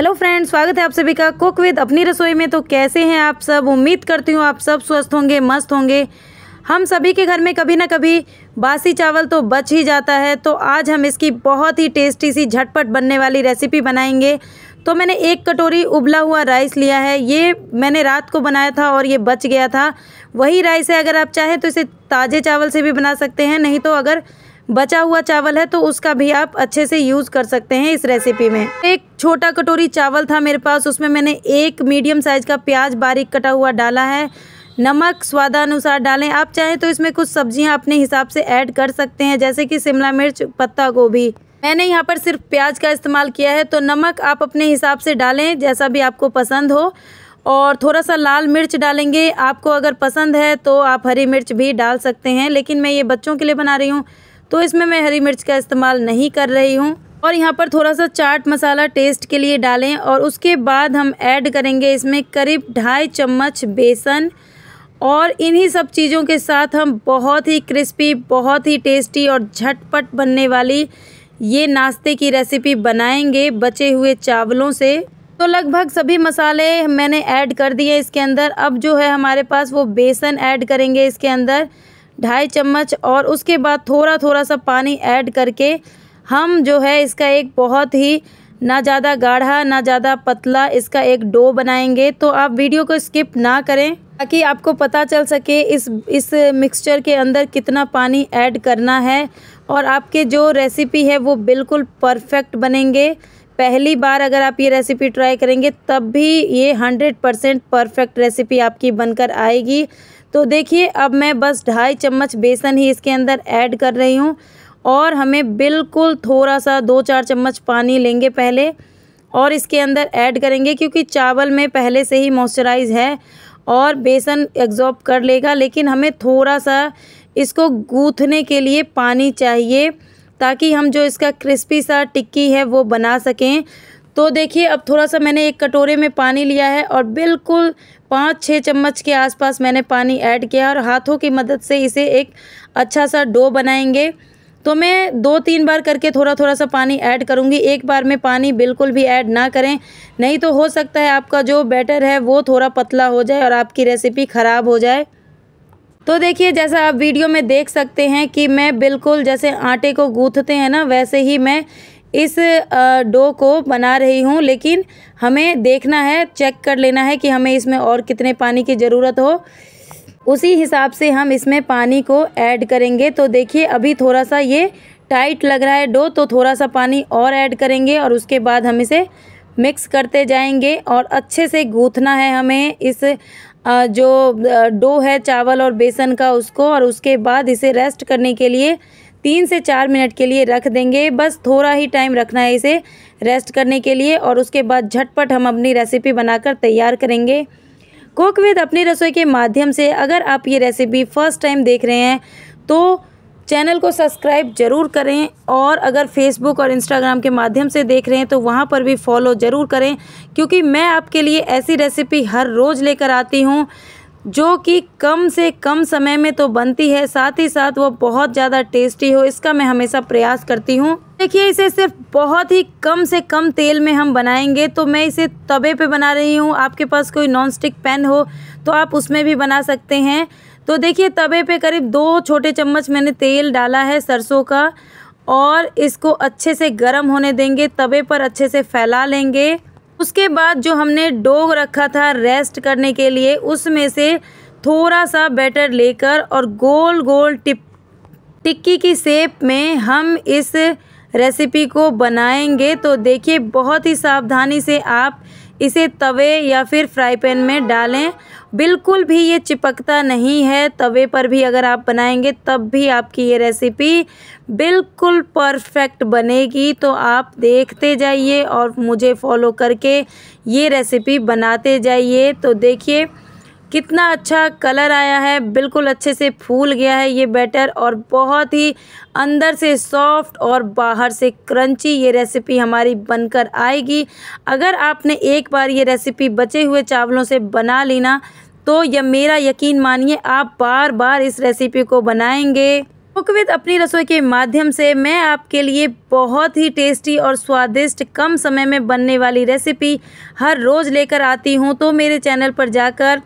hello friends स्वागत है आप सभी का कुक विद अपनी रसोई में तो कैसे हैं आप सब उम्मीद करती हूँ आप सब स्वस्थ होंगे मस्त होंगे हम सभी के घर में कभी ना कभी बासी चावल तो बच ही जाता है तो आज हम इसकी बहुत ही टेस्टी सी झटपट बनने वाली रेसिपी बनाएंगे तो मैंने एक कटोरी उबला हुआ राइस लिया है ये मैंने रात को बनाया था और ये बच गया था वही राइस है अगर आप चाहें तो इसे ताज़े चावल से भी बना सकते हैं नहीं तो अगर बचा हुआ चावल है तो उसका भी आप अच्छे से यूज़ कर सकते हैं इस रेसिपी में एक छोटा कटोरी चावल था मेरे पास उसमें मैंने एक मीडियम साइज़ का प्याज बारीक कटा हुआ डाला है नमक स्वादानुसार डालें आप चाहें तो इसमें कुछ सब्जियां अपने हिसाब से ऐड कर सकते हैं जैसे कि शिमला मिर्च पत्ता गोभी मैंने यहाँ पर सिर्फ प्याज का इस्तेमाल किया है तो नमक आप अपने हिसाब से डालें जैसा भी आपको पसंद हो और थोड़ा सा लाल मिर्च डालेंगे आपको अगर पसंद है तो आप हरी मिर्च भी डाल सकते हैं लेकिन मैं ये बच्चों के लिए बना रही हूँ तो इसमें मैं हरी मिर्च का इस्तेमाल नहीं कर रही हूँ और यहाँ पर थोड़ा सा चाट मसाला टेस्ट के लिए डालें और उसके बाद हम ऐड करेंगे इसमें करीब ढाई चम्मच बेसन और इन्हीं सब चीज़ों के साथ हम बहुत ही क्रिस्पी बहुत ही टेस्टी और झटपट बनने वाली ये नाश्ते की रेसिपी बनाएंगे बचे हुए चावलों से तो लगभग सभी मसाले मैंने ऐड कर दिए इसके अंदर अब जो है हमारे पास वो बेसन ऐड करेंगे इसके अंदर ढाई चम्मच और उसके बाद थोड़ा थोड़ा सा पानी ऐड करके हम जो है इसका एक बहुत ही ना ज़्यादा गाढ़ा ना ज़्यादा पतला इसका एक डो बनाएंगे तो आप वीडियो को स्किप ना करें ताकि आपको पता चल सके इस इस मिक्सचर के अंदर कितना पानी ऐड करना है और आपके जो रेसिपी है वो बिल्कुल परफेक्ट बनेंगे पहली बार अगर आप ये रेसिपी ट्राई करेंगे तब भी ये हंड्रेड परसेंट परफेक्ट रेसिपी आपकी बनकर आएगी तो देखिए अब मैं बस ढाई चम्मच बेसन ही इसके अंदर ऐड कर रही हूँ और हमें बिल्कुल थोड़ा सा दो चार चम्मच पानी लेंगे पहले और इसके अंदर ऐड करेंगे क्योंकि चावल में पहले से ही मॉइस्चराइज है और बेसन एग्जॉर्ब कर लेगा लेकिन हमें थोड़ा सा इसको गूँथने के लिए पानी चाहिए ताकि हम जो इसका क्रिस्पी सा टिक्की है वो बना सकें तो देखिए अब थोड़ा सा मैंने एक कटोरे में पानी लिया है और बिल्कुल पाँच छः चम्मच के आसपास मैंने पानी ऐड किया और हाथों की मदद से इसे एक अच्छा सा डो बनाएंगे तो मैं दो तीन बार करके थोड़ा थोड़ा सा पानी ऐड करूँगी एक बार में पानी बिल्कुल भी ऐड ना करें नहीं तो हो सकता है आपका जो बैटर है वो थोड़ा पतला हो जाए और आपकी रेसिपी ख़राब हो जाए तो देखिए जैसा आप वीडियो में देख सकते हैं कि मैं बिल्कुल जैसे आटे को गूँथते हैं ना वैसे ही मैं इस डो को बना रही हूँ लेकिन हमें देखना है चेक कर लेना है कि हमें इसमें और कितने पानी की ज़रूरत हो उसी हिसाब से हम इसमें पानी को ऐड करेंगे तो देखिए अभी थोड़ा सा ये टाइट लग रहा है डो तो थोड़ा सा पानी और ऐड करेंगे और उसके बाद हम इसे मिक्स करते जाएंगे और अच्छे से गूँथना है हमें इस जो डो है चावल और बेसन का उसको और उसके बाद इसे रेस्ट करने के लिए तीन से चार मिनट के लिए रख देंगे बस थोड़ा ही टाइम रखना है इसे रेस्ट करने के लिए और उसके बाद झटपट हम अपनी रेसिपी बनाकर तैयार करेंगे कुक विद अपनी रसोई के माध्यम से अगर आप ये रेसिपी फ़र्स्ट टाइम देख रहे हैं तो चैनल को सब्सक्राइब ज़रूर करें और अगर फेसबुक और इंस्टाग्राम के माध्यम से देख रहे हैं तो वहाँ पर भी फॉलो ज़रूर करें क्योंकि मैं आपके लिए ऐसी रेसिपी हर रोज़ लेकर आती हूँ जो कि कम से कम समय में तो बनती है साथ ही साथ वो बहुत ज़्यादा टेस्टी हो इसका मैं हमेशा प्रयास करती हूँ देखिए इसे सिर्फ बहुत ही कम से कम तेल में हम बनाएंगे तो मैं इसे तवे पे बना रही हूँ आपके पास कोई नॉन स्टिक पैन हो तो आप उसमें भी बना सकते हैं तो देखिए तवे पे करीब दो छोटे चम्मच मैंने तेल डाला है सरसों का और इसको अच्छे से गर्म होने देंगे तवे पर अच्छे से फैला लेंगे उसके बाद जो हमने डो रखा था रेस्ट करने के लिए उसमें से थोड़ा सा बैटर लेकर और गोल गोल टिप टिक्की की सेप में हम इस रेसिपी को बनाएंगे तो देखिए बहुत ही सावधानी से आप इसे तवे या फिर फ्राई पैन में डालें बिल्कुल भी ये चिपकता नहीं है तवे पर भी अगर आप बनाएंगे तब भी आपकी ये रेसिपी बिल्कुल परफेक्ट बनेगी तो आप देखते जाइए और मुझे फॉलो करके ये रेसिपी बनाते जाइए तो देखिए कितना अच्छा कलर आया है बिल्कुल अच्छे से फूल गया है ये बैटर और बहुत ही अंदर से सॉफ्ट और बाहर से क्रंची ये रेसिपी हमारी बनकर आएगी अगर आपने एक बार ये रेसिपी बचे हुए चावलों से बना लेना तो यह मेरा यकीन मानिए आप बार बार इस रेसिपी को बनाएंगे कुकविद अपनी रसोई के माध्यम से मैं आपके लिए बहुत ही टेस्टी और स्वादिष्ट कम समय में बनने वाली रेसिपी हर रोज़ लेकर आती हूँ तो मेरे चैनल पर जाकर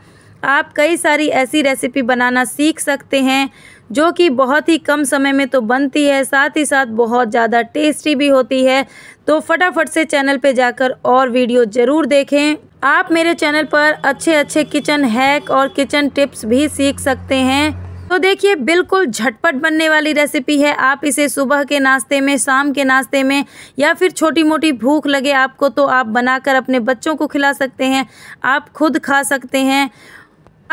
आप कई सारी ऐसी रेसिपी बनाना सीख सकते हैं जो कि बहुत ही कम समय में तो बनती है साथ ही साथ बहुत ज़्यादा टेस्टी भी होती है तो फटाफट से चैनल पे जाकर और वीडियो ज़रूर देखें आप मेरे चैनल पर अच्छे अच्छे किचन हैक और किचन टिप्स भी सीख सकते हैं तो देखिए बिल्कुल झटपट बनने वाली रेसिपी है आप इसे सुबह के नाश्ते में शाम के नाश्ते में या फिर छोटी मोटी भूख लगे आपको तो आप बनाकर अपने बच्चों को खिला सकते हैं आप खुद खा सकते हैं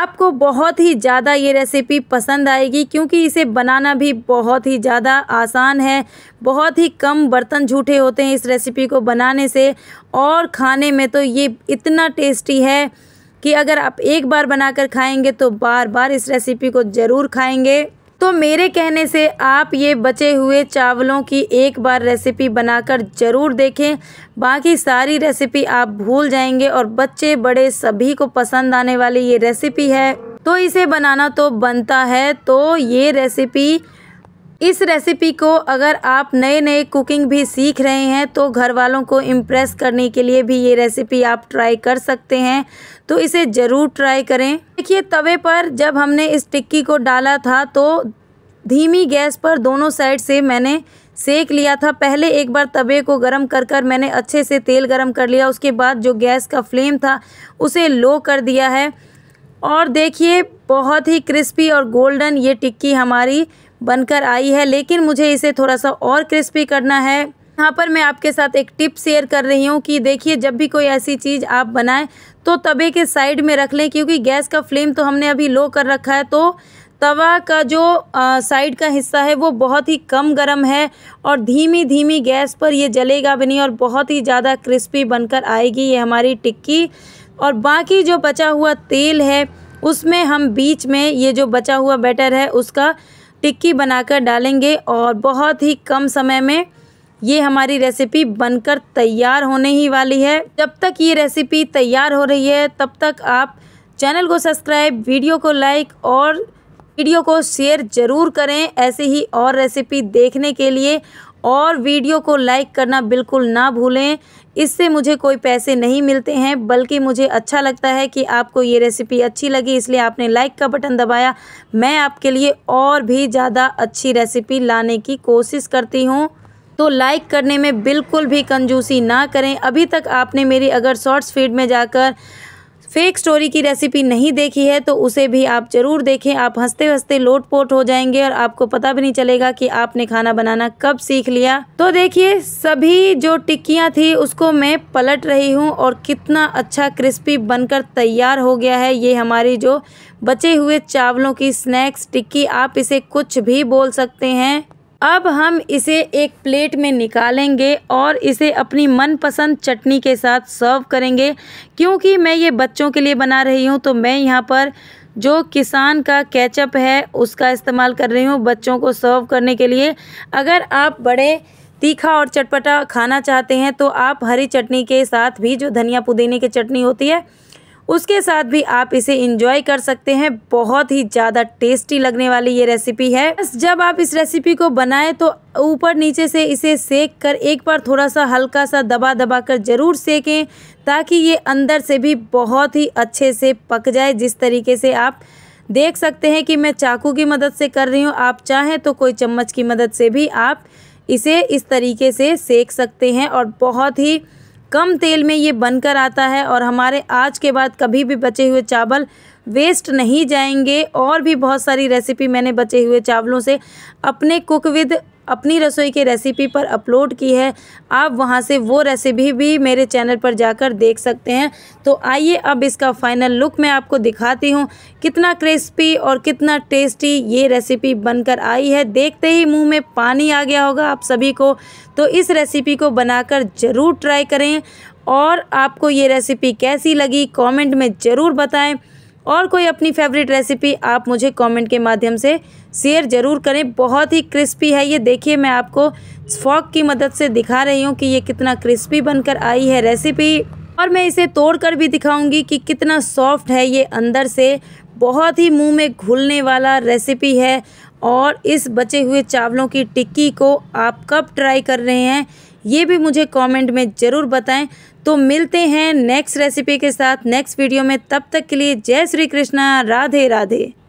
आपको बहुत ही ज़्यादा ये रेसिपी पसंद आएगी क्योंकि इसे बनाना भी बहुत ही ज़्यादा आसान है बहुत ही कम बर्तन झूठे होते हैं इस रेसिपी को बनाने से और खाने में तो ये इतना टेस्टी है कि अगर आप एक बार बनाकर खाएंगे तो बार बार इस रेसिपी को ज़रूर खाएंगे तो मेरे कहने से आप ये बचे हुए चावलों की एक बार रेसिपी बनाकर ज़रूर देखें बाकी सारी रेसिपी आप भूल जाएंगे और बच्चे बड़े सभी को पसंद आने वाली ये रेसिपी है तो इसे बनाना तो बनता है तो ये रेसिपी इस रेसिपी को अगर आप नए नए कुकिंग भी सीख रहे हैं तो घर वालों को इम्प्रेस करने के लिए भी ये रेसिपी आप ट्राई कर सकते हैं तो इसे ज़रूर ट्राई करें देखिए तवे पर जब हमने इस टिक्की को डाला था तो धीमी गैस पर दोनों साइड से मैंने सेक लिया था पहले एक बार तवे को गरम कर कर मैंने अच्छे से तेल गरम कर लिया उसके बाद जो गैस का फ्लेम था उसे लो कर दिया है और देखिए बहुत ही क्रिस्पी और गोल्डन ये टिक्की हमारी बनकर आई है लेकिन मुझे इसे थोड़ा सा और क्रिस्पी करना है यहाँ पर मैं आपके साथ एक टिप शेयर कर रही हूँ कि देखिए जब भी कोई ऐसी चीज़ आप बनाएं तो तवे के साइड में रख लें क्योंकि गैस का फ्लेम तो हमने अभी लो कर रखा है तो तवा का जो साइड का हिस्सा है वो बहुत ही कम गर्म है और धीमी धीमी गैस पर ये जलेगा भी नहीं और बहुत ही ज़्यादा क्रिस्पी बनकर आएगी ये हमारी टिक्की और बाकी जो बचा हुआ तेल है उसमें हम बीच में ये जो बचा हुआ बैटर है उसका टिक्की बनाकर डालेंगे और बहुत ही कम समय में ये हमारी रेसिपी बनकर तैयार होने ही वाली है जब तक ये रेसिपी तैयार हो रही है तब तक आप चैनल को सब्सक्राइब वीडियो को लाइक और वीडियो को शेयर ज़रूर करें ऐसे ही और रेसिपी देखने के लिए और वीडियो को लाइक करना बिल्कुल ना भूलें इससे मुझे कोई पैसे नहीं मिलते हैं बल्कि मुझे अच्छा लगता है कि आपको ये रेसिपी अच्छी लगी इसलिए आपने लाइक का बटन दबाया मैं आपके लिए और भी ज़्यादा अच्छी रेसिपी लाने की कोशिश करती हूँ तो लाइक करने में बिल्कुल भी कंजूसी ना करें अभी तक आपने मेरी अगर शॉर्ट्स फीड में जाकर फेक स्टोरी की रेसिपी नहीं देखी है तो उसे भी आप ज़रूर देखें आप हंसते हंसते लोटपोट हो जाएंगे और आपको पता भी नहीं चलेगा कि आपने खाना बनाना कब सीख लिया तो देखिए सभी जो टिक्कियाँ थी उसको मैं पलट रही हूँ और कितना अच्छा क्रिस्पी बनकर तैयार हो गया है ये हमारी जो बचे हुए चावलों की स्नैक्स टिक्की आप इसे कुछ भी बोल सकते हैं अब हम इसे एक प्लेट में निकालेंगे और इसे अपनी मनपसंद चटनी के साथ सर्व करेंगे क्योंकि मैं ये बच्चों के लिए बना रही हूँ तो मैं यहाँ पर जो किसान का कैचअप है उसका इस्तेमाल कर रही हूँ बच्चों को सर्व करने के लिए अगर आप बड़े तीखा और चटपटा खाना चाहते हैं तो आप हरी चटनी के साथ भी जो धनिया पुदीने की चटनी होती है उसके साथ भी आप इसे इंजॉय कर सकते हैं बहुत ही ज़्यादा टेस्टी लगने वाली ये रेसिपी है जब आप इस रेसिपी को बनाएं तो ऊपर नीचे से इसे सेक कर एक बार थोड़ा सा हल्का सा दबा दबा कर ज़रूर सेकें ताकि ये अंदर से भी बहुत ही अच्छे से पक जाए जिस तरीके से आप देख सकते हैं कि मैं चाकू की मदद से कर रही हूँ आप चाहें तो कोई चम्मच की मदद से भी आप इसे इस तरीके से सेक सकते हैं और बहुत ही कम तेल में ये बनकर आता है और हमारे आज के बाद कभी भी बचे हुए चावल वेस्ट नहीं जाएंगे और भी बहुत सारी रेसिपी मैंने बचे हुए चावलों से अपने कुक विद अपनी रसोई की रेसिपी पर अपलोड की है आप वहां से वो रेसिपी भी मेरे चैनल पर जाकर देख सकते हैं तो आइए अब इसका फाइनल लुक मैं आपको दिखाती हूँ कितना क्रिस्पी और कितना टेस्टी ये रेसिपी बनकर आई है देखते ही मुंह में पानी आ गया होगा आप सभी को तो इस रेसिपी को बनाकर ज़रूर ट्राई करें और आपको ये रेसिपी कैसी लगी कॉमेंट में ज़रूर बताएँ और कोई अपनी फेवरेट रेसिपी आप मुझे कमेंट के माध्यम से शेयर ज़रूर करें बहुत ही क्रिस्पी है ये देखिए मैं आपको फॉक की मदद से दिखा रही हूँ कि ये कितना क्रिस्पी बनकर आई है रेसिपी और मैं इसे तोड़कर भी दिखाऊंगी कि कितना सॉफ्ट है ये अंदर से बहुत ही मुंह में घुलने वाला रेसिपी है और इस बचे हुए चावलों की टिक्की को आप कब ट्राई कर रहे हैं ये भी मुझे कमेंट में ज़रूर बताएं तो मिलते हैं नेक्स्ट रेसिपी के साथ नेक्स्ट वीडियो में तब तक के लिए जय श्री कृष्णा राधे राधे